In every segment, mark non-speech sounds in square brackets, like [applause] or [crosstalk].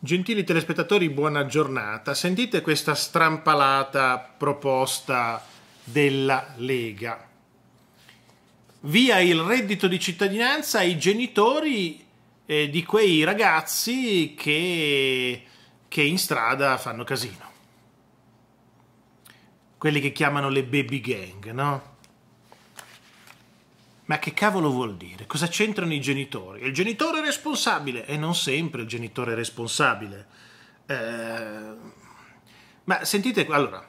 Gentili telespettatori, buona giornata. Sentite questa strampalata proposta della Lega. Via il reddito di cittadinanza ai genitori eh, di quei ragazzi che, che in strada fanno casino. Quelli che chiamano le baby gang, no? Ma che cavolo vuol dire? Cosa c'entrano i genitori? Il genitore è responsabile e non sempre il genitore è responsabile. Eh... Ma sentite, allora,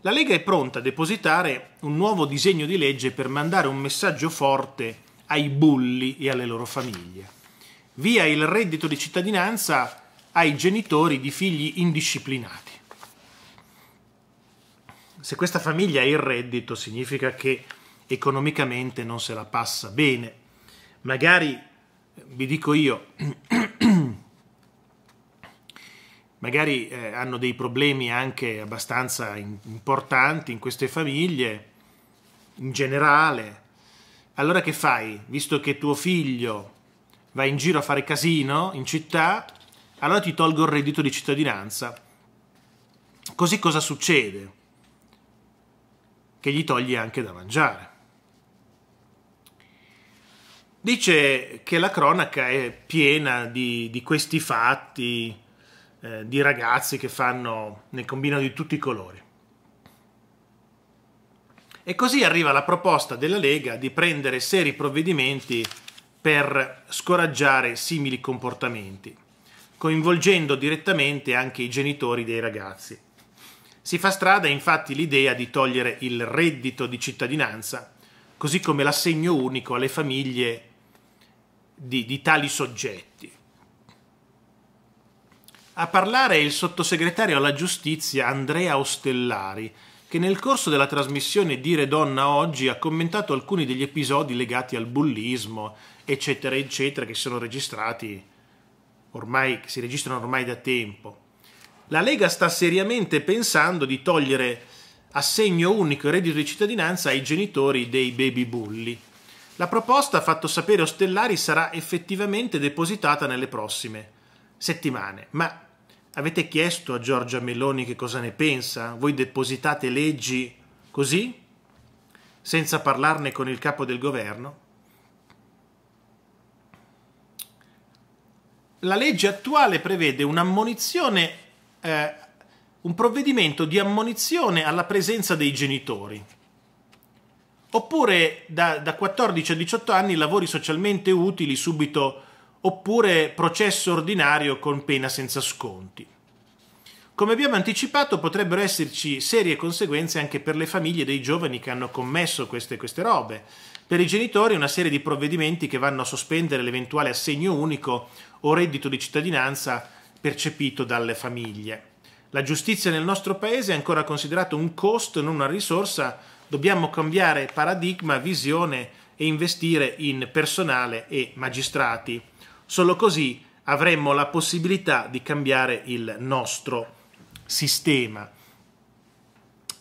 la Lega è pronta a depositare un nuovo disegno di legge per mandare un messaggio forte ai bulli e alle loro famiglie. Via il reddito di cittadinanza ai genitori di figli indisciplinati. Se questa famiglia ha il reddito significa che economicamente non se la passa bene. Magari, vi dico io, [clears throat] magari eh, hanno dei problemi anche abbastanza in, importanti in queste famiglie, in generale. Allora che fai? Visto che tuo figlio va in giro a fare casino in città, allora ti tolgo il reddito di cittadinanza. Così cosa succede? Che gli togli anche da mangiare. Dice che la cronaca è piena di, di questi fatti, eh, di ragazzi che fanno, nel combinano di tutti i colori. E così arriva la proposta della Lega di prendere seri provvedimenti per scoraggiare simili comportamenti, coinvolgendo direttamente anche i genitori dei ragazzi. Si fa strada infatti l'idea di togliere il reddito di cittadinanza, così come l'assegno unico alle famiglie di, di tali soggetti. A parlare è il sottosegretario alla giustizia Andrea Ostellari, che nel corso della trasmissione Dire Donna Oggi ha commentato alcuni degli episodi legati al bullismo, eccetera, eccetera, che sono registrati ormai, che si registrano ormai da tempo. La Lega sta seriamente pensando di togliere assegno unico e reddito di cittadinanza ai genitori dei baby bulli. La proposta, fatto sapere Ostellari, sarà effettivamente depositata nelle prossime settimane, ma avete chiesto a Giorgia Meloni che cosa ne pensa? Voi depositate leggi così? Senza parlarne con il capo del governo? La legge attuale prevede un'ammonizione eh, un provvedimento di ammonizione alla presenza dei genitori oppure da, da 14 a 18 anni lavori socialmente utili subito, oppure processo ordinario con pena senza sconti. Come abbiamo anticipato potrebbero esserci serie conseguenze anche per le famiglie dei giovani che hanno commesso queste, queste robe, per i genitori una serie di provvedimenti che vanno a sospendere l'eventuale assegno unico o reddito di cittadinanza percepito dalle famiglie. La giustizia nel nostro paese è ancora considerata un costo, non una risorsa, dobbiamo cambiare paradigma, visione e investire in personale e magistrati. Solo così avremmo la possibilità di cambiare il nostro sistema.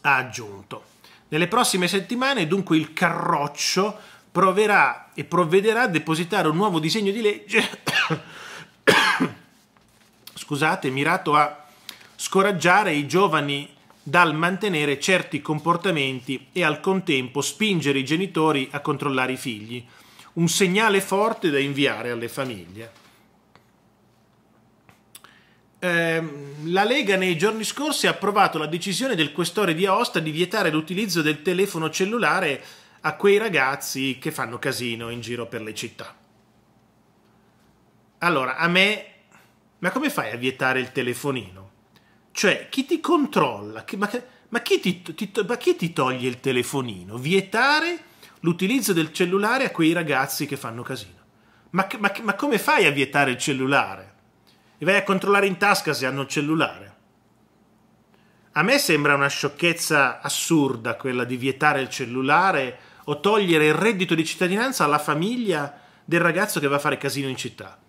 Ha aggiunto. Nelle prossime settimane, dunque, il Carroccio proverà e provvederà a depositare un nuovo disegno di legge [coughs] scusate, mirato a scoraggiare i giovani dal mantenere certi comportamenti e al contempo spingere i genitori a controllare i figli, un segnale forte da inviare alle famiglie. Ehm, la Lega nei giorni scorsi ha approvato la decisione del questore di Aosta di vietare l'utilizzo del telefono cellulare a quei ragazzi che fanno casino in giro per le città. Allora, a me, ma come fai a vietare il telefonino? Cioè, chi ti controlla? Chi, ma, ma, chi ti, ti, ma chi ti toglie il telefonino? Vietare l'utilizzo del cellulare a quei ragazzi che fanno casino. Ma, ma, ma, come fai a vietare il cellulare? E vai a controllare in tasca se hanno il cellulare. A me sembra una sciocchezza assurda quella di vietare il cellulare o togliere il reddito di cittadinanza alla famiglia del ragazzo che va a fare casino in città.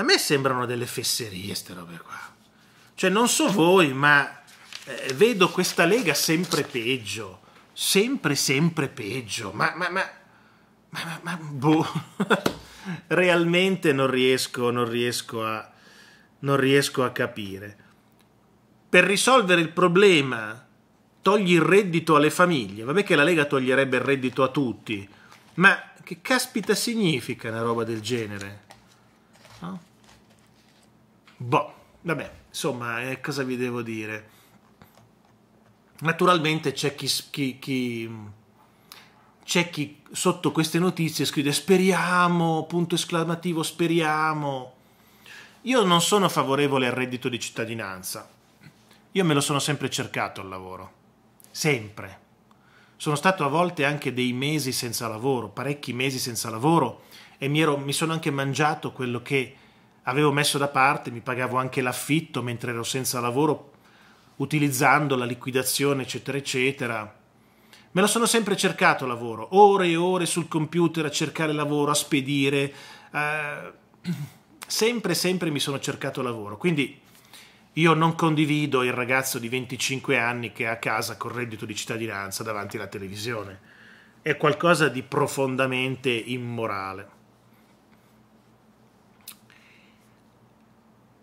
A me sembrano delle fesserie queste robe qua. Cioè, non so voi, ma eh, vedo questa Lega sempre peggio. Sempre, sempre peggio. Ma, ma, ma, ma, ma boh. [laughs] Realmente non riesco, non riesco, a, non riesco a capire. Per risolvere il problema, togli il reddito alle famiglie. Vabbè che la Lega toglierebbe il reddito a tutti, ma che caspita significa una roba del genere? No? Boh, vabbè, insomma, eh, cosa vi devo dire? Naturalmente c'è chi, chi, chi c'è chi sotto queste notizie scrive speriamo, punto esclamativo, speriamo. Io non sono favorevole al reddito di cittadinanza. Io me lo sono sempre cercato al lavoro. Sempre. Sono stato a volte anche dei mesi senza lavoro, parecchi mesi senza lavoro, e mi, ero, mi sono anche mangiato quello che avevo messo da parte, mi pagavo anche l'affitto mentre ero senza lavoro, utilizzando la liquidazione, eccetera, eccetera. Me lo sono sempre cercato lavoro, ore e ore sul computer a cercare lavoro, a spedire. Eh, [clears throat] sempre, sempre mi sono cercato lavoro. Quindi io non condivido il ragazzo di 25 anni che è a casa con reddito di cittadinanza davanti alla televisione. È qualcosa di profondamente immorale.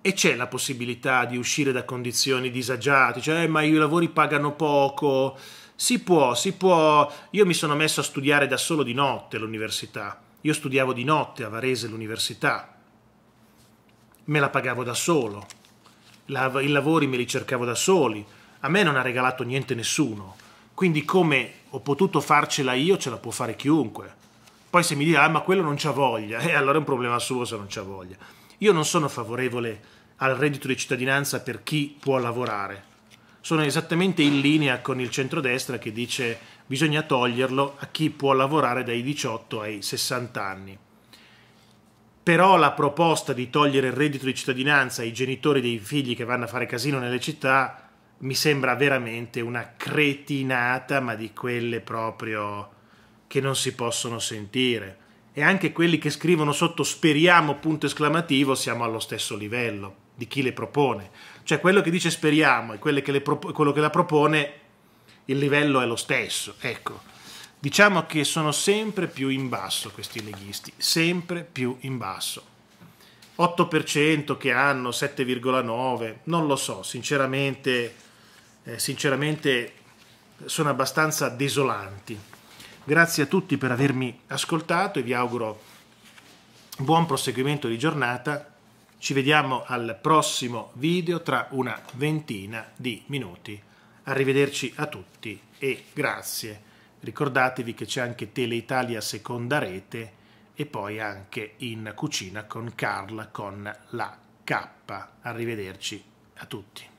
e c'è la possibilità di uscire da condizioni disagiate, cioè eh, ma i lavori pagano poco, si può, si può. Io mi sono messo a studiare da solo di notte all'università, io studiavo di notte a Varese l'università, me la pagavo da solo, la, i lavori me li cercavo da soli, a me non ha regalato niente nessuno, quindi come ho potuto farcela io ce la può fare chiunque. Poi se mi dirà, ah, ma quello non c'ha voglia, [laughs] eh, allora è un problema suo se non c'ha voglia. Io non sono favorevole al reddito di cittadinanza per chi può lavorare. Sono esattamente in linea con il centrodestra che dice bisogna toglierlo a chi può lavorare dai 18 ai 60 anni. Però la proposta di togliere il reddito di cittadinanza ai genitori dei figli che vanno a fare casino nelle città mi sembra veramente una cretinata, ma di quelle proprio che non si possono sentire. E anche quelli che scrivono sotto speriamo punto esclamativo siamo allo stesso livello di chi le propone. Cioè quello che dice speriamo e quello che la propone, il livello è lo stesso. Ecco, diciamo che sono sempre più in basso questi leghisti, sempre più in basso. 8% che hanno, 7,9%, non lo so, sinceramente, eh, sinceramente sono abbastanza desolanti. Grazie a tutti per avermi ascoltato e vi auguro buon proseguimento di giornata ci vediamo al prossimo video tra una ventina di minuti. Arrivederci a tutti e grazie. Ricordatevi che c'è anche Teleitalia seconda rete e poi anche in cucina con Carla con la K. Arrivederci a tutti.